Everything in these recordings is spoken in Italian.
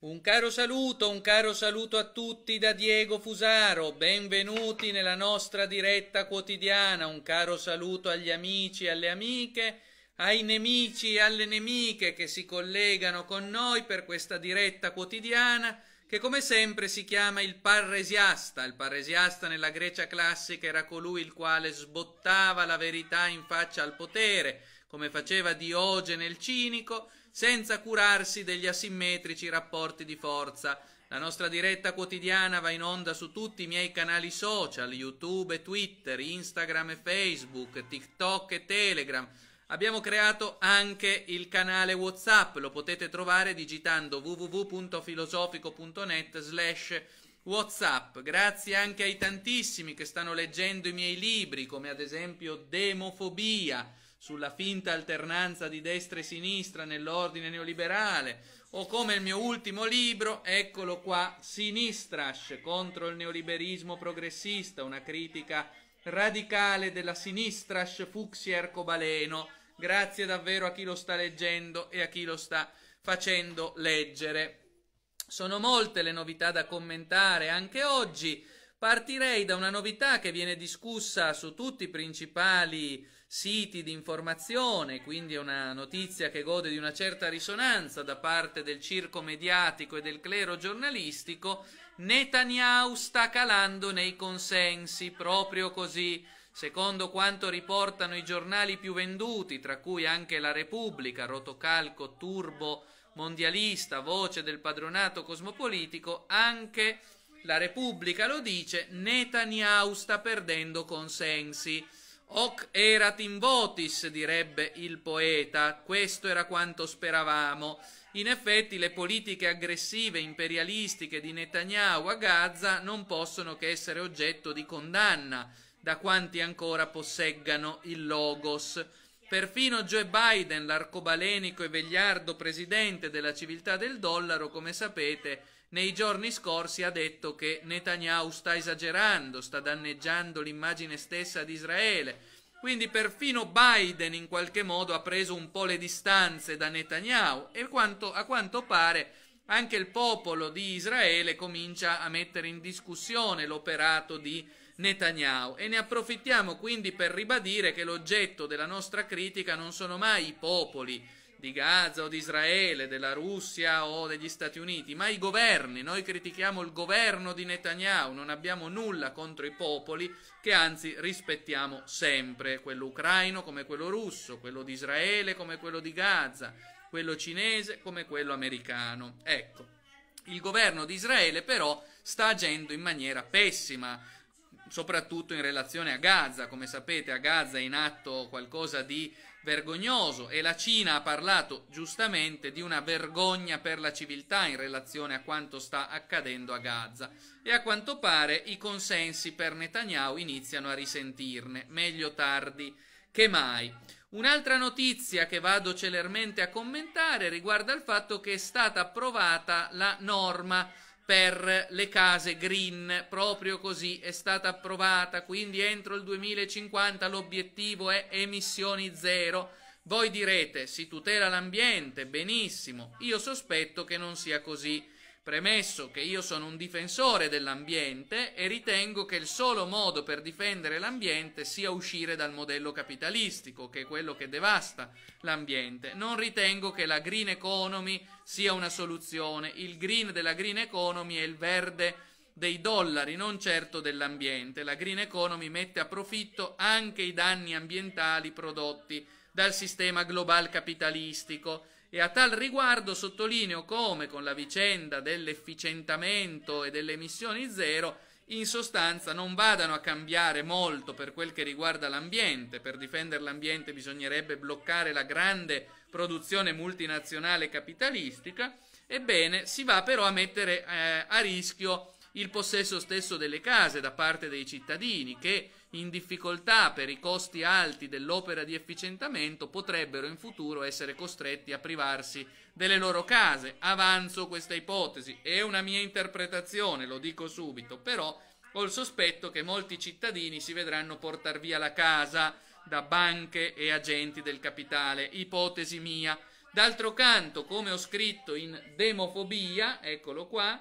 Un caro saluto, un caro saluto a tutti da Diego Fusaro, benvenuti nella nostra diretta quotidiana, un caro saluto agli amici e alle amiche, ai nemici e alle nemiche che si collegano con noi per questa diretta quotidiana che come sempre si chiama il parresiasta. Il parresiasta nella Grecia classica era colui il quale sbottava la verità in faccia al potere, come faceva Diogene il cinico, senza curarsi degli asimmetrici rapporti di forza. La nostra diretta quotidiana va in onda su tutti i miei canali social, YouTube Twitter, Instagram e Facebook, TikTok e Telegram. Abbiamo creato anche il canale WhatsApp, lo potete trovare digitando www.filosofico.net slash WhatsApp. Grazie anche ai tantissimi che stanno leggendo i miei libri, come ad esempio Demofobia sulla finta alternanza di destra e sinistra nell'ordine neoliberale, o come il mio ultimo libro, eccolo qua, Sinistrash contro il neoliberismo progressista, una critica radicale della Sinistrash Fuxia Arcobaleno. Grazie davvero a chi lo sta leggendo e a chi lo sta facendo leggere. Sono molte le novità da commentare anche oggi. Partirei da una novità che viene discussa su tutti i principali siti di informazione, quindi è una notizia che gode di una certa risonanza da parte del circo mediatico e del clero giornalistico, Netanyahu sta calando nei consensi, proprio così. Secondo quanto riportano i giornali più venduti, tra cui anche La Repubblica, Rotocalco, Turbo, Mondialista, Voce del Padronato Cosmopolitico, anche la Repubblica lo dice, Netanyahu sta perdendo consensi. Hoc erat in votis, direbbe il poeta, questo era quanto speravamo. In effetti le politiche aggressive imperialistiche di Netanyahu a Gaza non possono che essere oggetto di condanna da quanti ancora posseggano il logos. Perfino Joe Biden, l'arcobalenico e vegliardo presidente della civiltà del dollaro, come sapete, nei giorni scorsi ha detto che Netanyahu sta esagerando, sta danneggiando l'immagine stessa di Israele. Quindi perfino Biden in qualche modo ha preso un po' le distanze da Netanyahu e quanto, a quanto pare anche il popolo di Israele comincia a mettere in discussione l'operato di Netanyahu e ne approfittiamo quindi per ribadire che l'oggetto della nostra critica non sono mai i popoli di Gaza o di Israele, della Russia o degli Stati Uniti, ma i governi, noi critichiamo il governo di Netanyahu, non abbiamo nulla contro i popoli che anzi rispettiamo sempre, quello ucraino come quello russo, quello di Israele come quello di Gaza, quello cinese come quello americano. Ecco, il governo di Israele però sta agendo in maniera pessima soprattutto in relazione a Gaza. Come sapete a Gaza è in atto qualcosa di vergognoso e la Cina ha parlato giustamente di una vergogna per la civiltà in relazione a quanto sta accadendo a Gaza e a quanto pare i consensi per Netanyahu iniziano a risentirne, meglio tardi che mai. Un'altra notizia che vado celermente a commentare riguarda il fatto che è stata approvata la norma per le case green, proprio così è stata approvata, quindi entro il 2050 l'obiettivo è emissioni zero. Voi direte si tutela l'ambiente, benissimo, io sospetto che non sia così Premesso che io sono un difensore dell'ambiente e ritengo che il solo modo per difendere l'ambiente sia uscire dal modello capitalistico, che è quello che devasta l'ambiente. Non ritengo che la green economy sia una soluzione. Il green della green economy è il verde dei dollari, non certo dell'ambiente. La green economy mette a profitto anche i danni ambientali prodotti dal sistema global capitalistico e a tal riguardo sottolineo come con la vicenda dell'efficientamento e delle emissioni zero in sostanza non vadano a cambiare molto per quel che riguarda l'ambiente. Per difendere l'ambiente bisognerebbe bloccare la grande produzione multinazionale capitalistica. Ebbene, si va però a mettere eh, a rischio il possesso stesso delle case da parte dei cittadini che in difficoltà per i costi alti dell'opera di efficientamento potrebbero in futuro essere costretti a privarsi delle loro case. Avanzo questa ipotesi, è una mia interpretazione, lo dico subito, però ho il sospetto che molti cittadini si vedranno portar via la casa da banche e agenti del capitale, ipotesi mia. D'altro canto, come ho scritto in Demofobia, eccolo qua,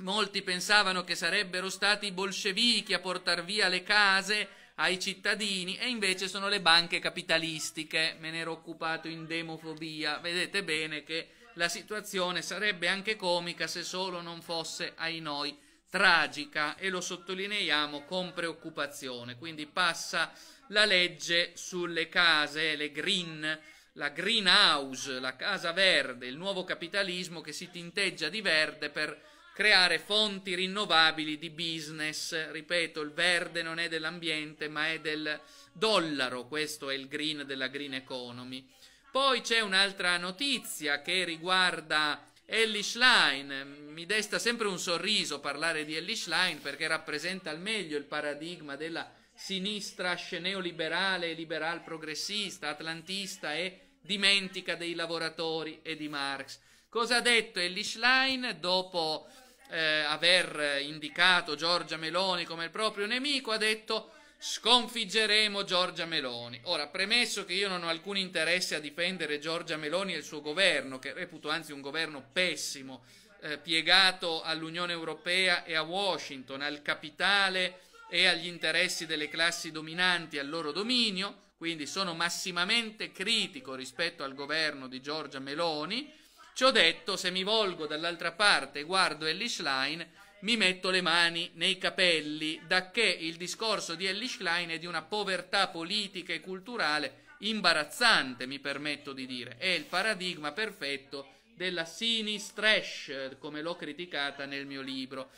Molti pensavano che sarebbero stati i bolscevichi a portar via le case ai cittadini e invece sono le banche capitalistiche. Me ne ero occupato in demofobia. Vedete bene che la situazione sarebbe anche comica se solo non fosse, ai noi, tragica e lo sottolineiamo con preoccupazione. Quindi passa la legge sulle case, le green, la green house, la casa verde, il nuovo capitalismo che si tinteggia di verde per creare fonti rinnovabili di business. Ripeto, il verde non è dell'ambiente, ma è del dollaro, questo è il green della green economy. Poi c'è un'altra notizia che riguarda Ellie Schlein. Mi desta sempre un sorriso parlare di Ellie Schlein perché rappresenta al meglio il paradigma della sinistra neoliberale, liberal progressista, atlantista e dimentica dei lavoratori e di Marx. Cosa ha detto Ellie Schlein dopo eh, aver indicato Giorgia Meloni come il proprio nemico, ha detto sconfiggeremo Giorgia Meloni. Ora, premesso che io non ho alcun interesse a difendere Giorgia Meloni e il suo governo, che reputo anzi un governo pessimo, eh, piegato all'Unione Europea e a Washington, al capitale e agli interessi delle classi dominanti, al loro dominio, quindi sono massimamente critico rispetto al governo di Giorgia Meloni, Ciò detto, se mi volgo dall'altra parte e guardo Ellis Line, mi metto le mani nei capelli, da che il discorso di Ellis Line è di una povertà politica e culturale imbarazzante, mi permetto di dire. È il paradigma perfetto della sinistrash, come l'ho criticata nel mio libro.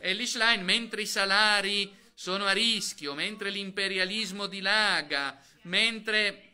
Ellis Line, mentre i salari sono a rischio, mentre l'imperialismo dilaga, mentre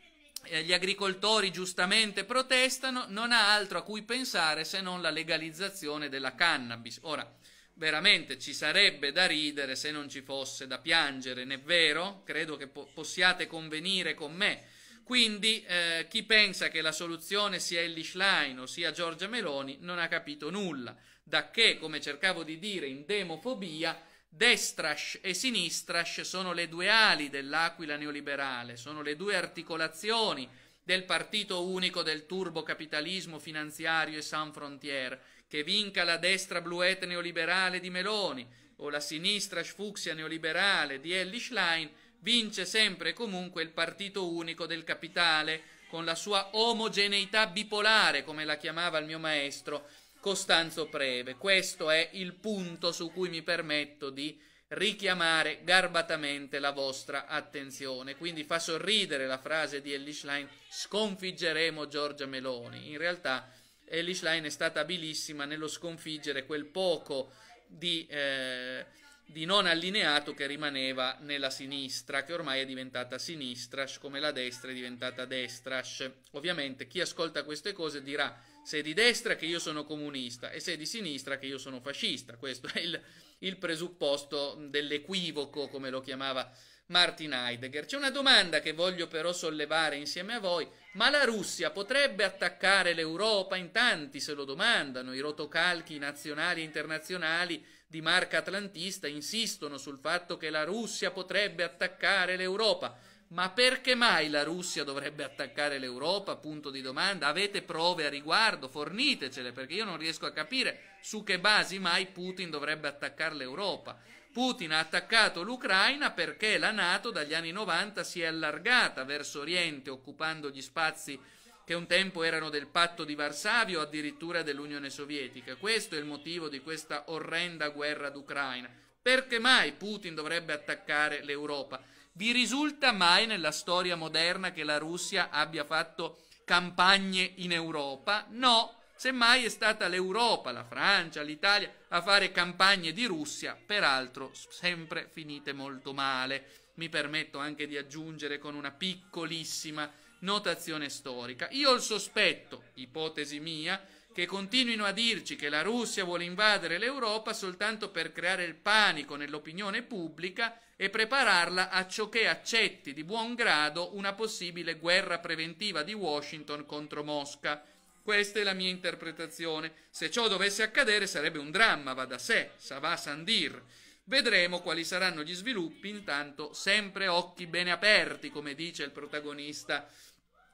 eh, gli agricoltori giustamente protestano, non ha altro a cui pensare se non la legalizzazione della cannabis. Ora, veramente ci sarebbe da ridere se non ci fosse da piangere, non è vero? Credo che po- possiate convenire con me. Quindi eh, chi pensa che la soluzione sia Ellie Schlein o sia Giorgia Meloni non ha capito nulla, da che, come cercavo di dire, in demofobia Destrash e sinistrash sono le due ali dell'aquila neoliberale, sono le due articolazioni del partito unico del turbo capitalismo finanziario e sans frontier, che vinca la destra bluette neoliberale di Meloni o la sinistra sfuxia neoliberale di Ellie Schlein, vince sempre e comunque il partito unico del capitale, con la sua omogeneità bipolare, come la chiamava il mio maestro, Costanzo Preve. Questo è il punto su cui mi permetto di richiamare garbatamente la vostra attenzione. Quindi fa sorridere la frase di Ellie Schlein, sconfiggeremo Giorgia Meloni. In realtà Ellie Schlein è stata abilissima nello sconfiggere quel poco di... Eh, di non allineato che rimaneva nella sinistra, che ormai è diventata sinistra, come la destra è diventata destra. Ovviamente chi ascolta queste cose dirà se è di destra che io sono comunista e se è di sinistra che io sono fascista. Questo è il, il presupposto dell'equivoco, come lo chiamava Martin Heidegger. C'è una domanda che voglio però sollevare insieme a voi, ma la Russia potrebbe attaccare l'Europa? In tanti se lo domandano, i rotocalchi nazionali e internazionali di marca atlantista insistono sul fatto che la Russia potrebbe attaccare l'Europa. Ma perché mai la Russia dovrebbe attaccare l'Europa? Punto di domanda. Avete prove a riguardo? Fornitecele, perché io non riesco a capire su che basi mai Putin dovrebbe attaccare l'Europa. Putin ha attaccato l'Ucraina perché la Nato dagli anni 90 si è allargata verso Oriente, occupando gli spazi che un tempo erano del patto di Varsavia o addirittura dell'Unione Sovietica. Questo è il motivo di questa orrenda guerra d'Ucraina. Perché mai Putin dovrebbe attaccare l'Europa? Vi risulta mai nella storia moderna che la Russia abbia fatto campagne in Europa? No, semmai è stata l'Europa, la Francia, l'Italia a fare campagne di Russia, peraltro sempre finite molto male. Mi permetto anche di aggiungere con una piccolissima notazione storica. Io ho il sospetto, ipotesi mia, che continuino a dirci che la Russia vuole invadere l'Europa soltanto per creare il panico nell'opinione pubblica e prepararla a ciò che accetti di buon grado una possibile guerra preventiva di Washington contro Mosca. Questa è la mia interpretazione. Se ciò dovesse accadere sarebbe un dramma, va da sé, sa va Sandir. Vedremo quali saranno gli sviluppi, intanto sempre occhi bene aperti, come dice il protagonista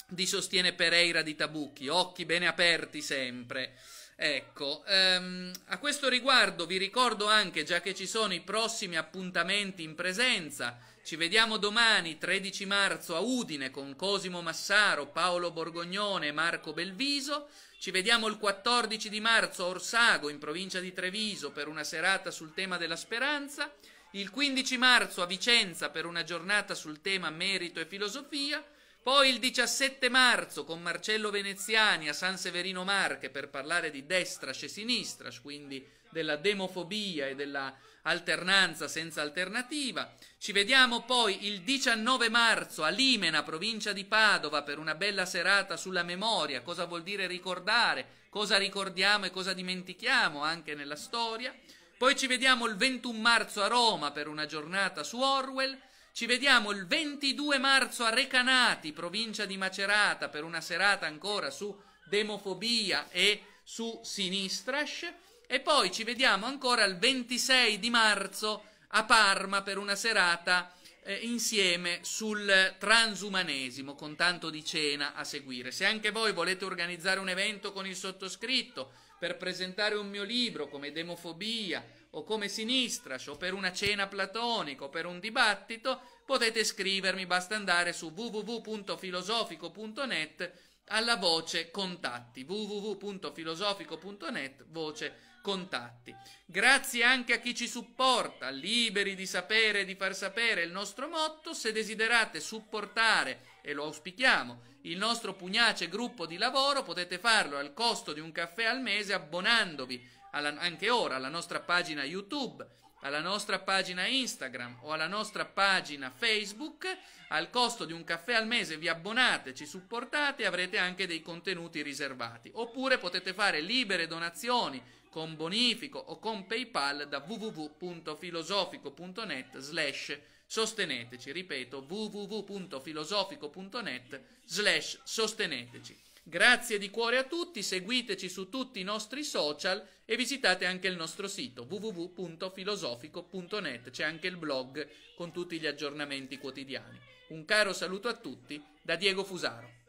di Sostiene Pereira di Tabucchi, occhi bene aperti sempre. Ecco, ehm, a questo riguardo vi ricordo anche, già che ci sono i prossimi appuntamenti in presenza, ci vediamo domani 13 marzo a Udine con Cosimo Massaro, Paolo Borgognone e Marco Belviso, ci vediamo il 14 di marzo a Orsago in provincia di Treviso per una serata sul tema della speranza, il 15 marzo a Vicenza per una giornata sul tema merito e filosofia, poi il 17 marzo con Marcello Veneziani a San Severino Marche per parlare di destra e sinistra, quindi della demofobia e della alternanza senza alternativa. Ci vediamo poi il 19 marzo a Limena, provincia di Padova, per una bella serata sulla memoria, cosa vuol dire ricordare, cosa ricordiamo e cosa dimentichiamo anche nella storia. Poi ci vediamo il 21 marzo a Roma per una giornata su Orwell ci vediamo il 22 marzo a Recanati, provincia di Macerata, per una serata ancora su demofobia e su sinistrash. E poi ci vediamo ancora il 26 di marzo a Parma per una serata eh, insieme sul transumanesimo con tanto di cena a seguire. Se anche voi volete organizzare un evento con il sottoscritto per presentare un mio libro come Demofobia o come Sinistrash cioè o per una cena platonica o per un dibattito, potete scrivermi, basta andare su www.filosofico.net alla voce contatti www.filosofico.net voce contatti grazie anche a chi ci supporta liberi di sapere e di far sapere il nostro motto se desiderate supportare e lo auspichiamo il nostro pugnace gruppo di lavoro potete farlo al costo di un caffè al mese abbonandovi alla, anche ora alla nostra pagina YouTube, alla nostra pagina Instagram o alla nostra pagina Facebook. Al costo di un caffè al mese vi abbonate, ci supportate e avrete anche dei contenuti riservati. Oppure potete fare libere donazioni con bonifico o con PayPal da www.filosofico.net slash sosteneteci. Ripeto, www.filosofico.net slash sosteneteci. Grazie di cuore a tutti, seguiteci su tutti i nostri social e visitate anche il nostro sito www.filosofico.net, c'è anche il blog con tutti gli aggiornamenti quotidiani. Un caro saluto a tutti da Diego Fusaro.